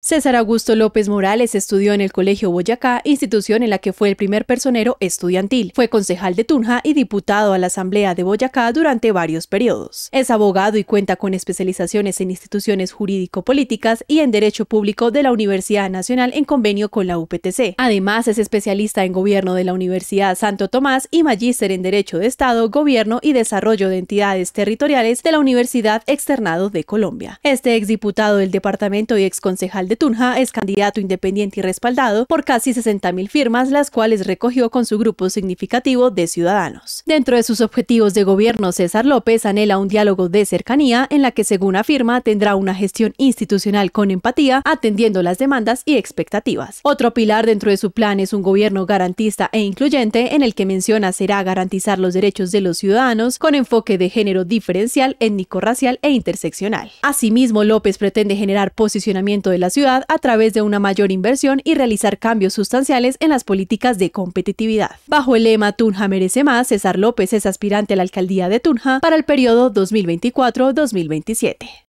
César Augusto López Morales estudió en el Colegio Boyacá, institución en la que fue el primer personero estudiantil. Fue concejal de Tunja y diputado a la Asamblea de Boyacá durante varios periodos. Es abogado y cuenta con especializaciones en instituciones jurídico-políticas y en Derecho Público de la Universidad Nacional en convenio con la UPTC. Además, es especialista en Gobierno de la Universidad Santo Tomás y magíster en Derecho de Estado, Gobierno y Desarrollo de Entidades Territoriales de la Universidad Externado de Colombia. Este exdiputado del departamento y exconcejal de Tunja es candidato independiente y respaldado por casi 60.000 firmas, las cuales recogió con su grupo significativo de ciudadanos. Dentro de sus objetivos de gobierno, César López anhela un diálogo de cercanía en la que, según afirma, tendrá una gestión institucional con empatía, atendiendo las demandas y expectativas. Otro pilar dentro de su plan es un gobierno garantista e incluyente en el que menciona será garantizar los derechos de los ciudadanos con enfoque de género diferencial, étnico-racial e interseccional. Asimismo, López pretende generar posicionamiento de la ciudad a través de una mayor inversión y realizar cambios sustanciales en las políticas de competitividad. Bajo el lema Tunja merece más, César López es aspirante a la alcaldía de Tunja para el periodo 2024-2027.